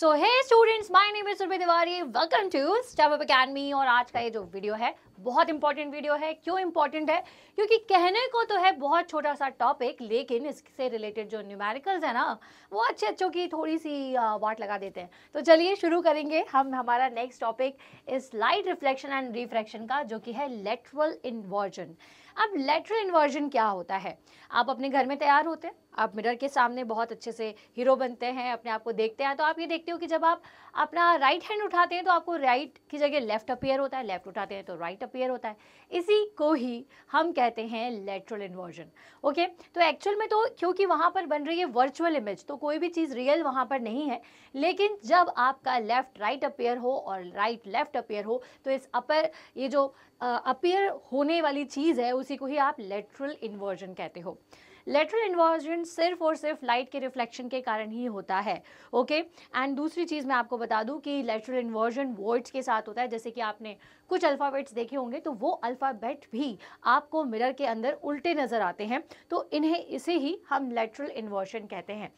So hey students my name is Surabhi Tiwari welcome to Step Up Academy और आज का ये जो वीडियो है बहुत इंपॉर्टेंट वीडियो है क्यों इंपॉर्टेंट है क्योंकि कहने को तो है बहुत छोटा सा टॉपिक लेकिन इससे रिलेटेड जो न्यूमेरिकल्स है ना वो अच्छे अच्छों की थोड़ी सी वाट लगा देते हैं तो चलिए शुरू करेंगे हम हमारा नेक्स्ट टॉपिक इस लाइट रिफ्लेक्शन एंड रिफ्रैक्शन का जो कि है लेटरल इन्वर्जन अब लेटरल इन्वर्जन क्या होता है आप अपने घर में तैयार होते हैं आप मिरर के सामने बहुत अच्छे से हीरो बनते हैं अपने आप को देखते हैं तो आप ये देखते हो कि जब आप अपना राइट हैंड उठाते हैं तो आपको राइट की जगह लेफ्ट अपेयर होता है लेफ्ट उठाते हैं तो राइट अपेयर होता है इसी को ही हम कहते हैं लेटरल इन्वर्जन ओके तो एक्चुअल में तो क्योंकि वहाँ पर बन रही है वर्चुअल इमेज तो कोई भी चीज़ रियल वहाँ पर नहीं है लेकिन जब आपका लेफ्ट राइट अपेयर हो और राइट लेफ्ट अपेयर हो तो इस अपर ये जो अपेयर होने वाली चीज़ है उसी को ही आप लेटरल इन्वर्जन कहते हो लेटरल इन्वर्जन सिर्फ और सिर्फ लाइट के रिफ्लेक्शन के कारण ही होता है ओके एंड दूसरी चीज़ मैं आपको बता दूँ कि लेटरल इन्वर्जन वर्ड्स के साथ होता है जैसे कि आपने कुछ अल्फ़ाबेट्स देखे होंगे तो वो अल्फ़ाबेट भी आपको मिरर के अंदर उल्टे नज़र आते हैं तो इन्हें इसे ही हम लेटरल इन्वर्जन कहते हैं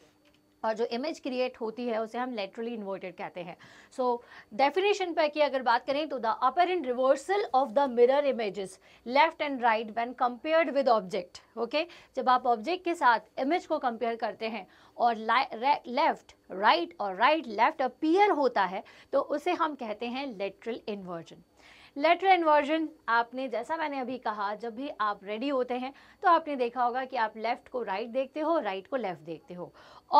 और जो इमेज क्रिएट होती है उसे हम लेटरली इन्वर्टेड कहते हैं सो डेफिनेशन पर की अगर बात करें तो the upper apparent reversal of the mirror images left and right when compared with object okay जब आप ऑब्जेक्ट के साथ इमेज को कंपेयर करते हैं और लेफ्ट राइट और राइट लेफ्ट अपीयर होता है तो उसे हम कहते हैं लेटरल इन्वर्जन लेटर इन्वर्जन आपने जैसा मैंने अभी कहा जब भी आप रेडी होते हैं तो आपने देखा होगा कि आप लेफ़्ट को राइट right देखते हो राइट right को लेफ़्ट देखते हो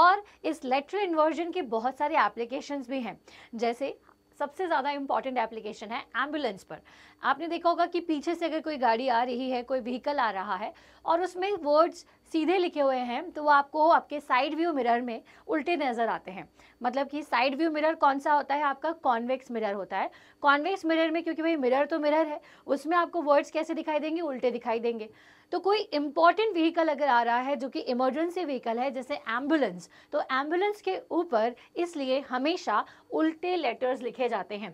और इस लेटर इन्वर्जन के बहुत सारे एप्लीकेशंस भी हैं जैसे सबसे ज़्यादा इंपॉर्टेंट एप्लीकेशन है एम्बुलेंस पर आपने देखा होगा कि पीछे से अगर कोई गाड़ी आ रही है कोई व्हीकल आ रहा है और उसमें वर्ड्स सीधे लिखे हुए हैं तो वो आपको आपके साइड व्यू मिरर में उल्टे नज़र आते हैं मतलब कि साइड व्यू मिरर कौन सा होता है आपका कॉन्वेक्स मिरर होता है कॉन्वेक्स मिरर में क्योंकि भाई मिरर तो मिरर है उसमें आपको वर्ड्स कैसे दिखाई देंगे उल्टे दिखाई देंगे तो कोई इंपॉर्टेंट व्हीकल अगर आ रहा है जो कि इमरजेंसी व्हीकल है जैसे एम्बुलेंस तो एम्बुलेंस के ऊपर इसलिए हमेशा उल्टे लेटर्स लिखे जाते हैं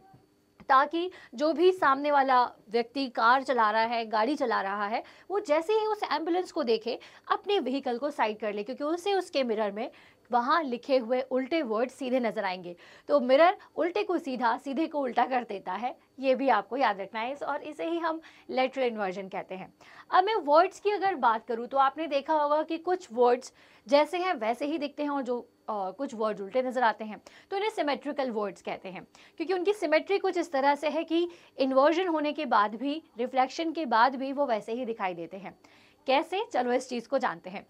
ताकि जो भी सामने वाला व्यक्ति कार चला रहा है गाड़ी चला रहा है वो जैसे ही उस एम्बुलेंस को देखे अपने व्हीकल को साइड कर ले क्योंकि उसे उसके मिरर में वहाँ लिखे हुए उल्टे वर्ड सीधे नजर आएंगे तो मिरर उल्टे को सीधा सीधे को उल्टा कर देता है ये भी आपको याद रखना है और इसे ही हम लेटरल इन्वर्जन कहते हैं अब मैं वर्ड्स की अगर बात करूँ तो आपने देखा होगा कि कुछ वर्ड्स जैसे हैं वैसे ही दिखते हैं और जो आ, कुछ वर्ड उल्टे नज़र आते हैं तो इन्हें सिमेट्रिकल वर्ड्स कहते हैं क्योंकि उनकी सिमेट्री कुछ इस तरह से है कि इन्वर्जन होने के बाद भी रिफ्लेक्शन के बाद भी वो वैसे ही दिखाई देते हैं कैसे चलो इस चीज़ को जानते हैं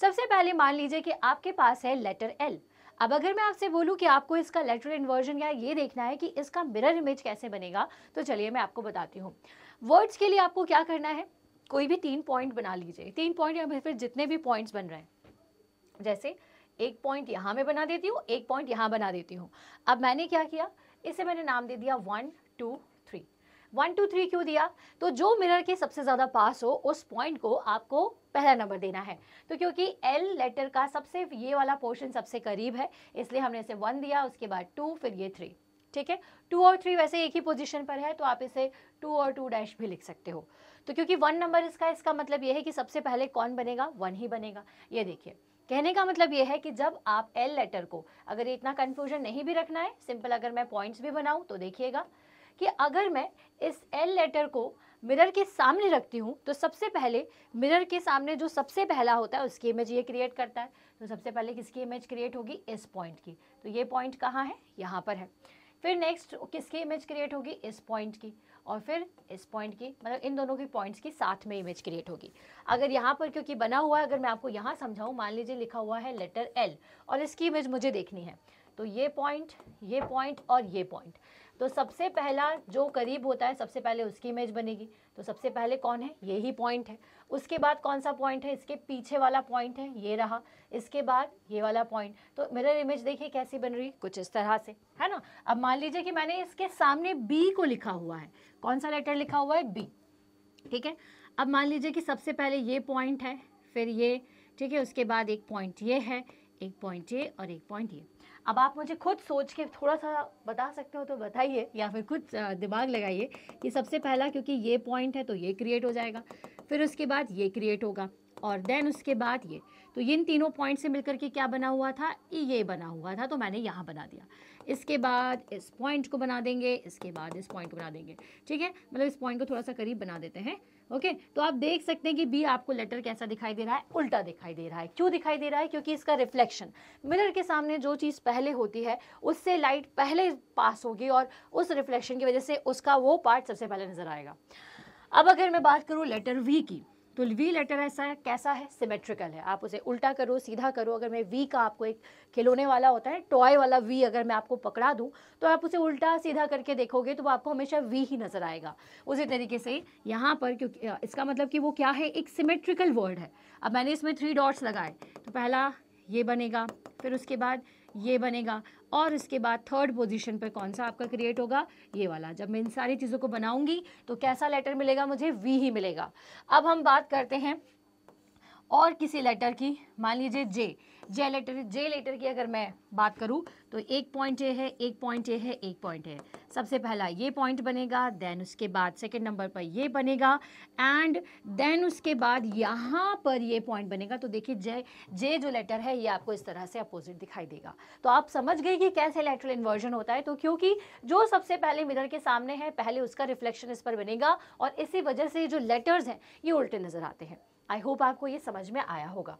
सबसे पहले मान लीजिए कि आपके पास है लेटर एल अब अगर मैं आपसे बोलूं कि आपको इसका लेटर इन्वर्जन या ये देखना है कि इसका मिरर इमेज कैसे बनेगा तो चलिए मैं आपको बताती हूँ वर्ड्स के लिए आपको क्या करना है कोई भी तीन पॉइंट बना लीजिए तीन पॉइंट या फिर जितने भी पॉइंट्स बन रहे हैं जैसे एक पॉइंट यहाँ में बना देती हूँ एक पॉइंट यहाँ बना देती हूँ अब मैंने क्या किया इसे मैंने नाम दे दिया one two one two three क्यों दिया तो जो मिरर के सबसे ज़्यादा पास हो उस पॉइंट को आपको पहला नंबर देना है तो क्योंकि एल लेटर का सबसे ये वाला पोर्शन सबसे करीब है इसलिए हमने इसे वन दिया उसके बाद टू फिर ये थ्री ठीक है टू और थ्री वैसे एक ही पोजीशन पर है तो आप इसे टू और टू डैश भी लिख सकते हो तो क्योंकि वन नंबर इसका इसका मतलब ये है कि सबसे पहले कौन बनेगा वन ही बनेगा ये देखिए कहने का मतलब ये है कि जब आप एल लेटर को अगर इतना कन्फ्यूजन नहीं भी रखना है सिंपल अगर मैं पॉइंट्स भी बनाऊँ तो देखिएगा कि अगर मैं इस एल लेटर को मिरर के सामने रखती हूँ तो सबसे पहले मिरर के सामने जो सबसे पहला होता है उसकी इमेज ये क्रिएट करता है तो सबसे पहले किसकी इमेज क्रिएट होगी इस पॉइंट की तो ये पॉइंट कहाँ है यहाँ पर है फिर नेक्स्ट किसकी इमेज क्रिएट होगी इस पॉइंट की और फिर इस पॉइंट की मतलब इन दोनों की पॉइंट्स की साथ में इमेज क्रिएट होगी अगर यहाँ पर क्योंकि बना हुआ है अगर मैं आपको यहाँ समझाऊँ मान लीजिए लिखा हुआ है लेटर एल और इसकी इमेज मुझे देखनी है तो ये पॉइंट ये पॉइंट और ये पॉइंट तो सबसे पहला जो करीब होता है सबसे पहले उसकी इमेज बनेगी तो सबसे पहले कौन है यही पॉइंट है उसके बाद कौन सा पॉइंट है इसके पीछे वाला पॉइंट है ये रहा इसके बाद ये वाला पॉइंट तो मिरर इमेज देखिए कैसी बन रही कुछ इस तरह से है ना अब मान लीजिए कि मैंने इसके सामने बी को लिखा हुआ है कौन सा लेटर लिखा हुआ है बी ठीक है अब मान लीजिए कि सबसे पहले ये पॉइंट है फिर ये ठीक है उसके बाद एक पॉइंट ये है एक पॉइंट ये और एक पॉइंट ये अब आप मुझे खुद सोच के थोड़ा सा बता सकते हो तो बताइए या फिर खुद दिमाग लगाइए कि सबसे पहला क्योंकि ये पॉइंट है तो ये क्रिएट हो जाएगा फिर उसके बाद ये क्रिएट होगा और देन उसके बाद ये तो इन तीनों पॉइंट से मिलकर के क्या बना हुआ था ये बना हुआ था तो मैंने यहाँ बना दिया इसके बाद इस पॉइंट को बना देंगे इसके बाद इस पॉइंट को बना देंगे ठीक है मतलब इस पॉइंट को थोड़ा सा करीब बना देते हैं ओके okay? तो आप देख सकते हैं कि बी आपको लेटर कैसा दिखाई दे रहा है उल्टा दिखाई दे रहा है क्यों दिखाई दे रहा है क्योंकि इसका रिफ्लेक्शन मिरर के सामने जो चीज़ पहले होती है उससे लाइट पहले पास होगी और उस रिफ्लेक्शन की वजह से उसका वो पार्ट सबसे पहले नज़र आएगा अब अगर मैं बात करूँ लेटर वी की तो वी लेटर ऐसा कैसा है सिमेट्रिकल है आप उसे उल्टा करो सीधा करो अगर मैं वी का आपको एक खिलौने वाला होता है टॉय वाला वी अगर मैं आपको पकड़ा दूँ तो आप उसे उल्टा सीधा करके देखोगे तो आपको हमेशा वी ही नज़र आएगा उसी तरीके से यहाँ पर क्योंकि इसका मतलब कि वो क्या है एक सिमेट्रिकल वर्ड है अब मैंने इसमें थ्री डॉट्स लगाए तो पहला ये बनेगा फिर उसके बाद ये बनेगा और उसके बाद थर्ड पोजीशन पर कौन सा आपका क्रिएट होगा ये वाला जब मैं इन सारी चीज़ों को बनाऊंगी तो कैसा लेटर मिलेगा मुझे वी ही मिलेगा अब हम बात करते हैं और किसी लेटर की मान लीजिए जे जे लेटर जे लेटर की अगर मैं बात करूँ तो एक पॉइंट ये है एक पॉइंट ये है एक पॉइंट है सबसे पहला ये पॉइंट बनेगा देन उसके बाद सेकेंड नंबर पर ये बनेगा एंड देन उसके बाद यहाँ पर ये पॉइंट बनेगा तो देखिए जे जे जो लेटर है ये आपको इस तरह से अपोजिट दिखाई देगा तो आप समझ गए कि कैसे इलेक्ट्रल इन्वर्जन होता है तो क्योंकि जो सबसे पहले मिरर के सामने है पहले उसका रिफ्लेक्शन इस पर बनेगा और इसी वजह से जो लेटर्स हैं ये उल्टे नज़र आते हैं आई होप आपको ये समझ में आया होगा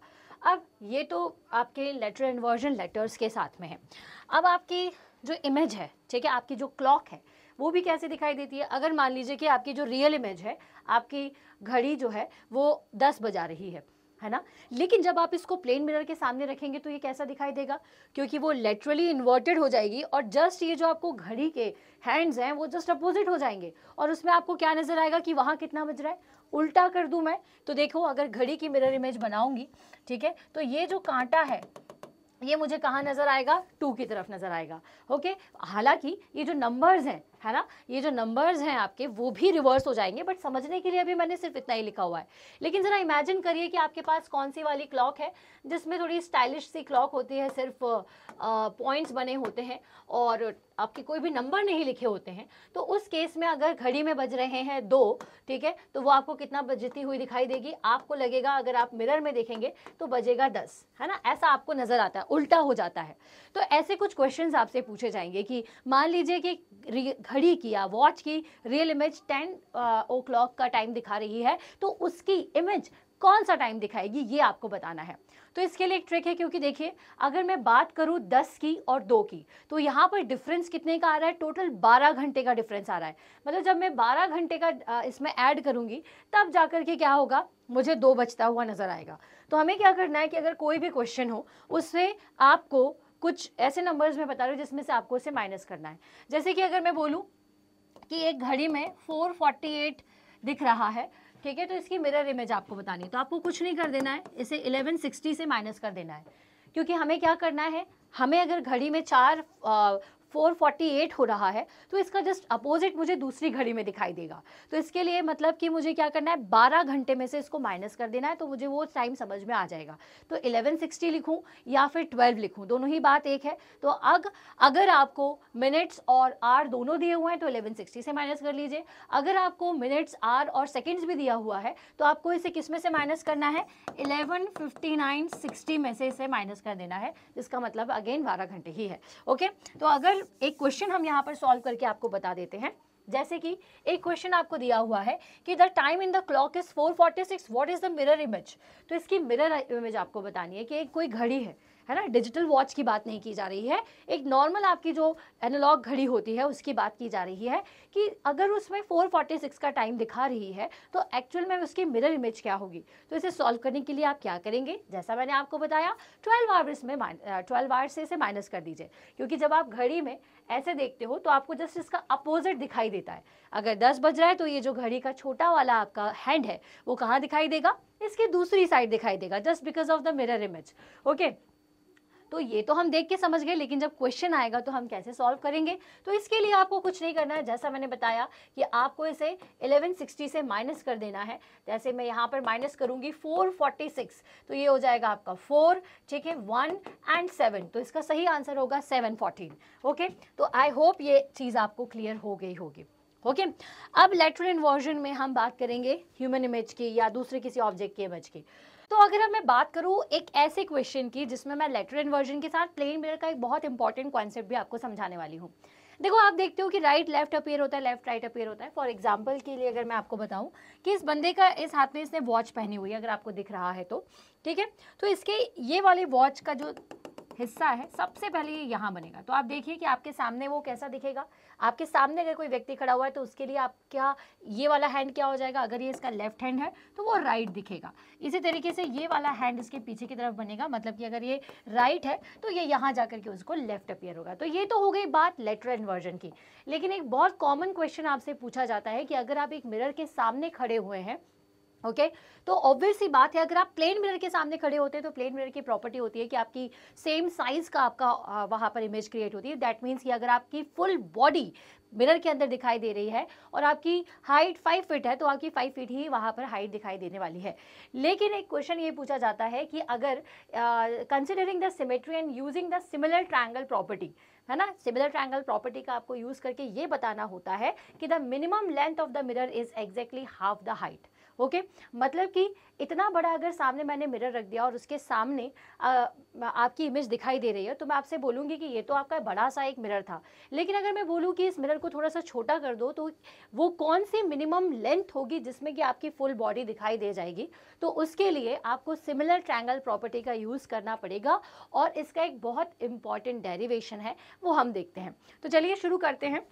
अब ये तो आपके लेटर इन्वर्जन लेटर्स के साथ में है अब आपकी जो इमेज है ठीक है आपकी जो क्लॉक है वो भी कैसे दिखाई देती है अगर मान लीजिए कि आपकी जो रियल इमेज है आपकी घड़ी जो है वो दस बजा रही है है ना लेकिन जब आप इसको प्लेन मिरर के सामने रखेंगे तो ये कैसा दिखाई देगा क्योंकि वो लेटरली इन्वर्टेड हो जाएगी और जस्ट ये जो आपको घड़ी के हैंड्स हैं वो जस्ट अपोजिट हो जाएंगे और उसमें आपको क्या नजर आएगा कि वहाँ कितना बज रहा है उल्टा कर दूं मैं तो देखो अगर घड़ी की मिरर इमेज बनाऊंगी ठीक है तो ये जो कांटा है ये मुझे कहाँ नज़र आएगा टू की तरफ नज़र आएगा ओके हालांकि ये जो नंबर्स हैं है ना ये जो नंबर्स हैं आपके वो भी रिवर्स हो जाएंगे बट समझने के लिए अभी मैंने सिर्फ इतना ही लिखा हुआ है लेकिन ज़रा इमेजिन करिए कि आपके पास कौन सी वाली क्लॉक है जिसमें थोड़ी स्टाइलिश सी क्लॉक होती है सिर्फ पॉइंट्स बने होते हैं और आपके कोई भी नंबर नहीं लिखे होते हैं तो उस केस में अगर घड़ी में बज रहे हैं दो ठीक है तो वो आपको कितना बजती हुई दिखाई देगी आपको लगेगा अगर आप मिरर में देखेंगे तो बजेगा दस है ना ऐसा आपको नज़र आता है उल्टा हो जाता है तो ऐसे कुछ क्वेश्चंस आपसे पूछे जाएंगे कि मान लीजिए कि घड़ी की या वॉच की real image ten o'clock का टाइम दिखा रही है तो उसकी इमेज कौन सा टाइम दिखाएगी ये आपको बताना है तो इसके लिए एक ट्रिक है क्योंकि देखिए अगर मैं बात करूँ दस की और दो की तो यहाँ पर डिफरेंस कितने का आ रहा है टोटल बारह घंटे का डिफरेंस आ रहा है मतलब जब मैं बारह घंटे का इसमें ऐड करूँगी तब जा के क्या होगा मुझे दो बचता हुआ नज़र आएगा तो हमें क्या करना है कि अगर कोई भी क्वेश्चन हो उससे आपको कुछ ऐसे नंबर्स में बता रही हूँ जिसमें से आपको उसे माइनस करना है जैसे कि अगर मैं बोलूँ कि एक घड़ी में फोर दिख रहा है ठीक है तो इसकी मिरर इमेज आपको बतानी है तो आपको कुछ नहीं कर देना है इसे 1160 से माइनस कर देना है क्योंकि हमें क्या करना है हमें अगर घड़ी में चार 448 हो रहा है तो इसका जस्ट अपोजिट मुझे दूसरी घड़ी में दिखाई देगा तो इसके लिए मतलब कि मुझे क्या करना है 12 घंटे में से इसको माइनस कर देना है तो मुझे वो टाइम समझ में आ जाएगा तो 1160 लिखूं या फिर 12 लिखूं दोनों ही बात एक है तो अग अगर आपको मिनट्स और आर दोनों दिए हुए हैं तो 1160 से माइनस कर लीजिए अगर आपको मिनट्स आर और सेकेंड्स भी दिया हुआ है तो आपको इसे किस में से माइनस करना है इलेवन फिफ्टी में से इसे माइनस कर देना है जिसका मतलब अगेन बारह घंटे ही है ओके तो अगर सिंपल एक क्वेश्चन हम यहाँ पर सॉल्व करके आपको बता देते हैं जैसे कि एक क्वेश्चन आपको दिया हुआ है कि the time in the clock is 446 what is the mirror image तो इसकी मिरर इमेज आपको बतानी है कि एक कोई घड़ी है है ना डिजिटल वॉच की बात नहीं की जा रही है एक नॉर्मल आपकी जो एनालॉग घड़ी होती है उसकी बात की जा रही है कि अगर उसमें 446 का टाइम दिखा रही है तो एक्चुअल में उसकी मिरर इमेज क्या होगी तो इसे सॉल्व करने के लिए आप क्या करेंगे जैसा मैंने आपको बताया ट्वेल्व आवर्स में ट्वेल्व आवर्स से इसे माइनस कर दीजिए क्योंकि जब आप घड़ी में ऐसे देखते हो तो आपको जस्ट इसका अपोजिट दिखाई देता है अगर दस बज रहा है तो ये जो घड़ी का छोटा वाला आपका हैंड है वो कहाँ दिखाई देगा इसकी दूसरी साइड दिखाई देगा just because of the mirror image okay तो ये तो हम देख के समझ गए लेकिन जब क्वेश्चन आएगा तो हम कैसे सॉल्व करेंगे तो इसके लिए आपको कुछ नहीं करना है जैसा मैंने बताया कि आपको इसे 1160 से माइनस कर देना है जैसे मैं यहाँ पर माइनस करूँगी 446 तो ये हो जाएगा आपका फोर ठीक है वन एंड सेवन तो इसका सही आंसर होगा सेवन फोर्टीन ओके तो आई होप ये चीज़ आपको क्लियर हो गई होगी ओके अब लेटर इन्वर्जन में हम बात करेंगे ह्यूमन इमेज की या दूसरे किसी ऑब्जेक्ट की इमेज की तो अगर मैं बात करूँ एक ऐसे क्वेश्चन की जिसमें मैं लेटर इन्वर्जन के साथ प्लेन मिरर का एक बहुत इंपॉर्टेंट कॉन्सेप्ट भी आपको समझाने वाली हूँ देखो आप देखते हो कि राइट लेफ्ट अपेयर होता है लेफ्ट राइट अपेयर होता है फॉर एग्जाम्पल के लिए अगर मैं आपको बताऊं कि इस बंदे का इस हाथ में इसने वॉच पहनी हुई है अगर आपको दिख रहा है तो ठीक है तो इसके ये वाले वॉच का जो हिस्सा है सबसे पहले ये यहाँ बनेगा तो आप देखिए कि आपके सामने वो कैसा दिखेगा आपके सामने अगर कोई व्यक्ति खड़ा हुआ है तो उसके लिए आपका ये वाला हैंड क्या हो जाएगा अगर ये इसका लेफ्ट हैंड है तो वो राइट दिखेगा इसी तरीके से ये वाला हैंड इसके पीछे की तरफ बनेगा मतलब कि अगर ये राइट है तो ये यहाँ जा करके उसको लेफ्ट अपियर होगा तो ये तो हो गई बात लेटर इन्वर्जन की लेकिन एक बहुत कॉमन क्वेश्चन आपसे पूछा जाता है कि अगर आप एक मिरर के सामने खड़े हुए हैं ओके okay? तो ऑब्वियस ही बात है अगर आप प्लेन मिरर के सामने खड़े होते हैं तो प्लेन मिरर की प्रॉपर्टी होती है कि आपकी सेम साइज का आपका वहां पर इमेज क्रिएट होती है दैट मीन्स कि अगर आपकी फुल बॉडी मिरर के अंदर दिखाई दे रही है और आपकी हाइट फाइव फीट है तो आपकी फाइव फीट ही वहां पर हाइट दिखाई देने वाली है लेकिन एक क्वेश्चन ये पूछा जाता है कि अगर considering the symmetry and using the similar triangle property है ना सिमिलर ट्राइंगल प्रॉपर्टी का आपको यूज़ करके ये बताना होता है कि the minimum length of the mirror is exactly half the height okay मतलब कि इतना बड़ा अगर सामने मैंने मिरर रख दिया और उसके सामने आ, आपकी इमेज दिखाई दे रही है तो मैं आपसे बोलूँगी कि ये तो आपका बड़ा सा एक मिरर था लेकिन अगर मैं बोलूँ कि इस मिरर को थोड़ा सा छोटा कर दो तो वो कौन सी मिनिमम लेंथ होगी जिसमें कि आपकी फुल बॉडी दिखाई दे जाएगी तो उसके लिए आपको सिमिलर ट्रैंगल प्रॉपर्टी का यूज़ करना पड़ेगा और इसका एक बहुत इम्पॉर्टेंट डेरिवेशन है वो हम देखते हैं तो चलिए शुरू करते हैं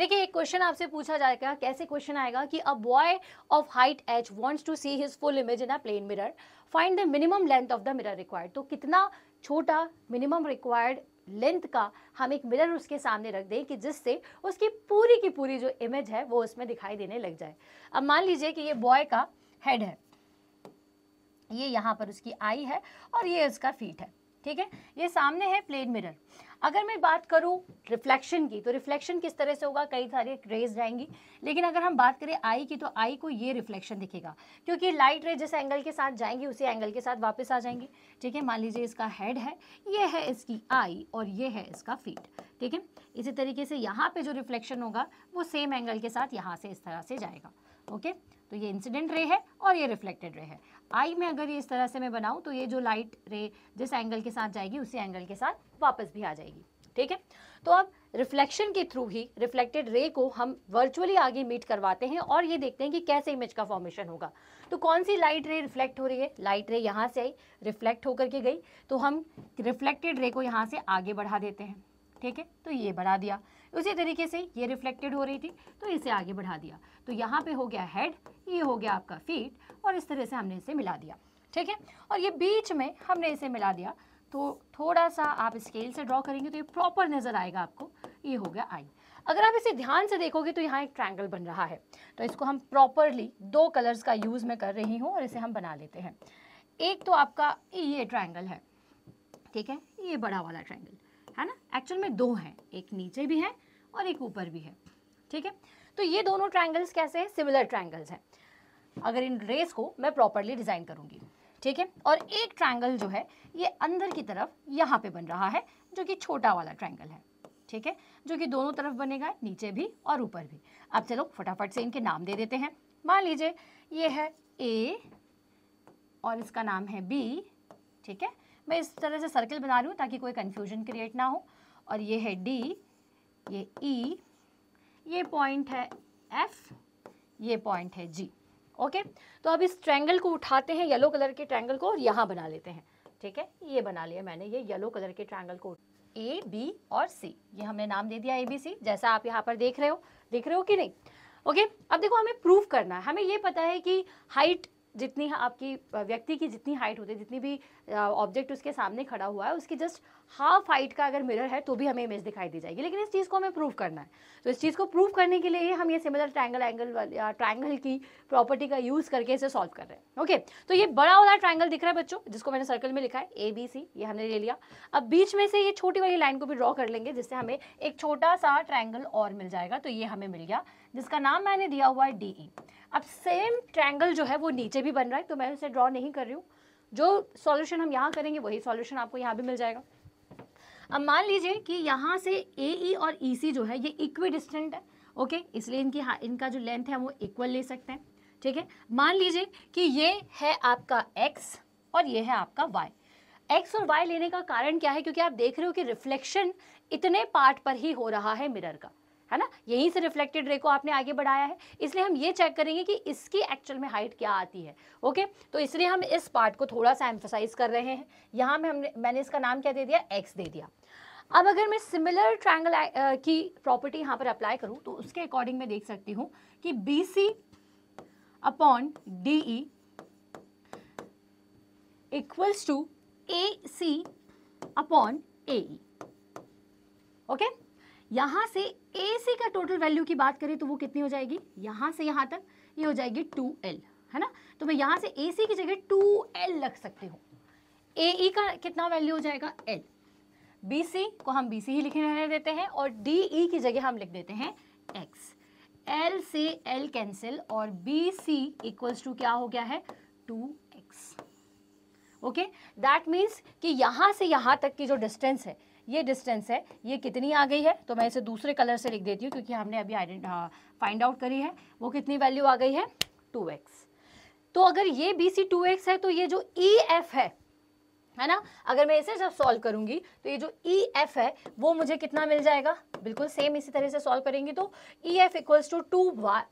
देखिए एक क्वेश्चन आपसे पूछा जाएगा कैसे क्वेश्चन आएगा कि a boy of height H wants to see his full image in a plane mirror find the minimum length of the mirror required तो कितना छोटा मिनिमम रिक्वायर्ड लेंथ का हम एक मिरर उसके सामने रख दें कि जिससे उसकी पूरी की पूरी जो इमेज है वो उसमें दिखाई देने लग जाए अब मान लीजिए कि ये बॉय का हेड है ये यहाँ पर उसकी आई है और ये उसका फीट है ठीक है ये सामने है प्लेन मिरर अगर मैं बात करूँ रिफ्लेक्शन की तो रिफ्लेक्शन किस तरह से होगा कई सारे रेज जाएंगी लेकिन अगर हम बात करें आई की तो आई को ये रिफ्लेक्शन दिखेगा क्योंकि लाइट रे जिस एंगल के साथ जाएंगी उसी एंगल के साथ वापस आ जाएंगी ठीक है मान लीजिए इसका हेड है ये है इसकी आई और ये है इसका फीट ठीक है इसी तरीके से यहाँ पे जो रिफ्लेक्शन होगा वो सेम एंगल के साथ यहाँ से इस तरह से जाएगा ओके तो ये इंसिडेंट रे है और ये रिफ्लेक्टेड रे है आई में अगर ये इस तरह से मैं बनाऊँ तो ये जो लाइट रे जिस एंगल के साथ जाएगी उसी एंगल के साथ वापस भी आ जाएगी ठीक है तो अब रिफ्लेक्शन के थ्रू ही रिफ्लेक्टेड रे को हम वर्चुअली आगे मीट करवाते हैं और ये देखते हैं कि कैसे इमेज का फॉर्मेशन होगा तो कौन सी लाइट रे रिफ्लेक्ट हो रही है लाइट रे यहाँ से आई रिफ्लेक्ट होकर के गई तो हम रिफ्लेक्टेड रे को यहाँ से आगे बढ़ा देते हैं ठीक है तो ये बढ़ा दिया उसी तरीके से ये रिफ्लेक्टेड हो रही थी तो इसे आगे बढ़ा दिया तो यहाँ पे हो गया हेड ये हो गया आपका फीट और इस तरह से हमने इसे मिला दिया ठीक है और ये बीच में हमने इसे मिला दिया तो थोड़ा सा आप स्केल से ड्रॉ करेंगे तो ये प्रॉपर नज़र आएगा आपको ये हो गया आई अगर आप इसे ध्यान से देखोगे तो यहाँ एक ट्रायंगल बन रहा है तो इसको हम प्रॉपरली दो कलर्स का यूज़ मैं कर रही हूँ और इसे हम बना लेते हैं एक तो आपका ये ट्रायंगल है ठीक है ये बड़ा वाला ट्रायंगल है ना एक्चुअल में दो हैं एक नीचे भी है और एक ऊपर भी है ठीक है तो ये दोनों ट्राइंगल्स कैसे हैं सिमिलर ट्राइंगल्स हैं अगर इन रेस को मैं प्रॉपरली डिज़ाइन करूँगी ठीक है और एक ट्राइंगल जो है ये अंदर की तरफ यहाँ पे बन रहा है जो कि छोटा वाला ट्राइंगल है ठीक है जो कि दोनों तरफ बनेगा नीचे भी और ऊपर भी अब चलो फटाफट से इनके नाम दे देते हैं मान लीजिए ये है ए और इसका नाम है बी ठीक है मैं इस तरह से सर्किल बना रही हूँ ताकि कोई कन्फ्यूजन क्रिएट ना हो और ये है डी ये ई e, ये पॉइंट है एफ ये पॉइंट है जी ओके तो अब इस ट्रैंगल को उठाते हैं येलो कलर के ट्रैंगल को और यहाँ बना लेते हैं ठीक है ये बना लिया मैंने ये येलो कलर के ट्रैंगल को ए बी और सी ये हमने नाम दे दिया ए बी सी जैसा आप यहाँ पर देख रहे हो देख रहे हो कि नहीं ओके okay? अब देखो हमें प्रूव करना है हमें ये पता है कि हाइट जितनी आपकी व्यक्ति की जितनी हाइट होती है जितनी भी ऑब्जेक्ट उसके सामने खड़ा हुआ है उसकी जस्ट हाफ हाइट का अगर मिरर है तो भी हमें इमेज दिखाई दी जाएगी लेकिन इस चीज़ को हमें प्रूव करना है तो इस चीज़ को प्रूव करने के लिए हम ये सिमिलर ट्राइंगल एंगल या की प्रॉपर्टी का यूज़ करके इसे सॉल्व कर रहे हैं ओके तो ये बड़ा वाला ट्राइंगल दिख रहा है बच्चों जिसको मैंने सर्कल में लिखा है ए बी सी ये हमने ले लिया अब बीच में से ये छोटी वाली लाइन को भी ड्रॉ कर लेंगे जिससे हमें एक छोटा सा ट्राइंगल और मिल जाएगा तो ये हमें मिल गया जिसका नाम मैंने दिया हुआ है डी ई e। अब सेम ट्रैंगल जो है वो नीचे भी बन रहा है तो मैं उसे ड्रॉ नहीं कर रही हूँ जो सॉल्यूशन हम यहाँ करेंगे वही सॉल्यूशन आपको यहाँ भी मिल जाएगा अब मान लीजिए कि यहाँ से ए ई e और ई e सी जो है ये इक्वी डिस्टेंट है ओके इसलिए इनकी हाँ इनका जो लेंथ है वो इक्वल ले सकते हैं ठीक है मान लीजिए कि ये है आपका एक्स और ये है आपका वाई एक्स और वाई लेने का कारण क्या है क्योंकि आप देख रहे हो कि रिफ्लेक्शन इतने पार्ट पर ही हो रहा है मिरर का है ना यहीं से रिफ्लेक्टेड रे को आपने आगे बढ़ाया है इसलिए हम ये चेक करेंगे कि इसकी एक्चुअल में हाइट क्या आती है ओके तो इसलिए हम इस पार्ट को थोड़ा सा एम्फोसाइज कर रहे हैं यहाँ में हमने मैंने इसका नाम क्या दे दिया एक्स दे दिया अब अगर मैं सिमिलर ट्रायंगल uh, की प्रॉपर्टी यहाँ पर अप्लाई करूँ तो उसके अकॉर्डिंग मैं देख सकती हूँ कि B C upon D E equals to A C upon A E okay यहां से ए सी का टोटल वैल्यू की बात करें तो वो कितनी हो जाएगी यहां से यहां तक ये यह हो जाएगी टू एल है ना तो मैं यहां से ए सी की जगह टू एल लिख सकती हूँ ए ई e का कितना वैल्यू हो जाएगा एल बी सी को हम बी सी ही लिखने रहने देते हैं और डी ई e की जगह हम लिख देते हैं एक्स एल से एल कैंसिल और बी सी इक्वल्स टू क्या हो गया है two X okay that means कि यहां से यहां तक की जो डिस्टेंस है ये डिस्टेंस है ये कितनी आ गई है तो मैं इसे दूसरे कलर से लिख देती हूँ क्योंकि हमने अभी आइडेंट फाइंड आउट करी है वो कितनी वैल्यू आ गई है टू एक्स तो अगर ये बी सी टू एक्स है तो ये जो ई e एफ है है ना अगर मैं इसे जब सॉल्व करूंगी तो ये जो ई e एफ है वो मुझे कितना मिल जाएगा बिल्कुल सेम इसी तरह से सॉल्व करेंगी तो E F equals to two Y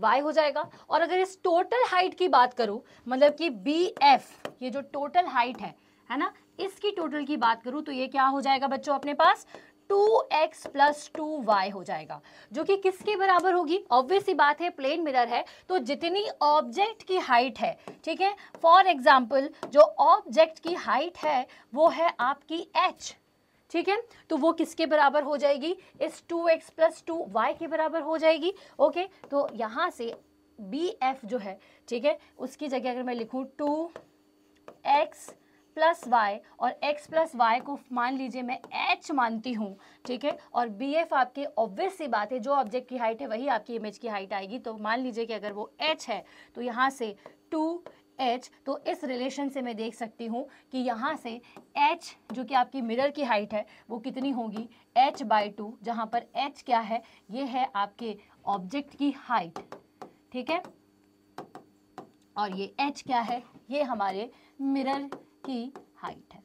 Y हो जाएगा और अगर इस टोटल हाइट की बात करूँ मतलब कि बी एफ ये जो टोटल हाइट है है ना इसकी टोटल की बात करूं तो ये क्या हो जाएगा बच्चों अपने पास 2x एक्स प्लस टू हो जाएगा जो कि किसके बराबर होगी ऑब्वियस ही बात है प्लेन मिरर है तो जितनी ऑब्जेक्ट की हाइट है ठीक है फॉर एग्जाम्पल जो ऑब्जेक्ट की हाइट है वो है आपकी h, ठीक है तो वो किसके बराबर हो जाएगी इस 2x एक्स प्लस टू के बराबर हो जाएगी ओके तो यहाँ से बी जो है ठीक है उसकी जगह अगर मैं लिखूँ 2x एक्स प्लस वाई और एक्स प्लस वाई को मान लीजिए मैं एच मानती हूँ ठीक है और बी एफ आपके ऑब्वियस सी बात है जो ऑब्जेक्ट की हाइट है वही आपकी इमेज की हाइट आएगी तो मान लीजिए कि अगर वो एच है तो यहाँ से टू एच तो इस रिलेशन से मैं देख सकती हूँ कि यहाँ से एच जो कि आपकी मिरर की हाइट है वो कितनी होगी एच बाई टू जहाँ पर एच क्या है ये है आपके ऑब्जेक्ट की हाइट ठीक है और ये एच क्या है ये हमारे मिरर की हाइट है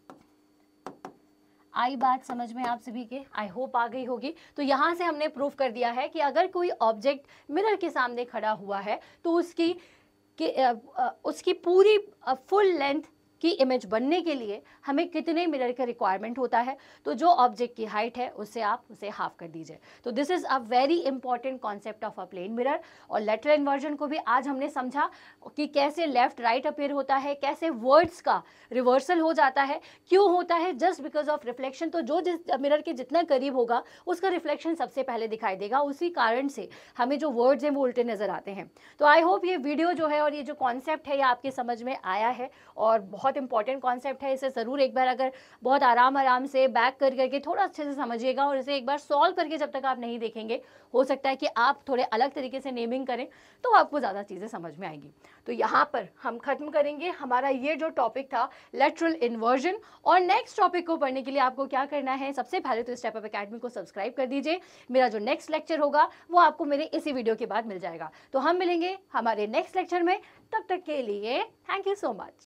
आई बात समझ में आप सभी के आई होप आ गई होगी तो यहां से हमने प्रूव कर दिया है कि अगर कोई ऑब्जेक्ट मिरर के सामने खड़ा हुआ है तो उसकी कि, उसकी पूरी फुल लेंथ की इमेज बनने के लिए हमें कितने मिरर का रिक्वायरमेंट होता है तो जो ऑब्जेक्ट की हाइट है उससे आप उसे हाफ कर दीजिए तो this is a very important concept of a plane mirror और लेटर इन्वर्जन को भी आज हमने समझा कि कैसे लेफ्ट राइट अपेयर होता है कैसे वर्ड्स का रिवर्सल हो जाता है क्यों होता है जस्ट बिकॉज ऑफ रिफ्लेक्शन तो जो जिस मिरर के जितना करीब होगा उसका रिफ्लेक्शन सबसे पहले दिखाई देगा उसी कारण से हमें जो वर्ड्स हैं वो उल्टे नज़र आते हैं तो आई होप ये वीडियो जो है और ये जो कॉन्सेप्ट है ये आपके समझ में आया है और बहुत बहुत इंपॉर्टेंट कॉन्सेप्ट है इसे ज़रूर एक बार अगर बहुत आराम आराम से बैक कर करके थोड़ा अच्छे से समझिएगा और इसे एक बार सॉल्व करके जब तक आप नहीं देखेंगे हो सकता है कि आप थोड़े अलग तरीके से नेमिंग करें तो आपको ज़्यादा चीज़ें समझ में आएंगी तो यहाँ पर हम ख़त्म करेंगे हमारा ये जो टॉपिक था लेटरल इन्वर्जन और नेक्स्ट टॉपिक को पढ़ने के लिए आपको क्या करना है सबसे पहले तो स्टेप ऑफ अकेडमी को सब्सक्राइब कर दीजिए मेरा जो नेक्स्ट लेक्चर होगा वो आपको मेरे इसी वीडियो के बाद मिल जाएगा तो हम मिलेंगे हमारे नेक्स्ट लेक्चर में तब तक के लिए थैंक यू सो मच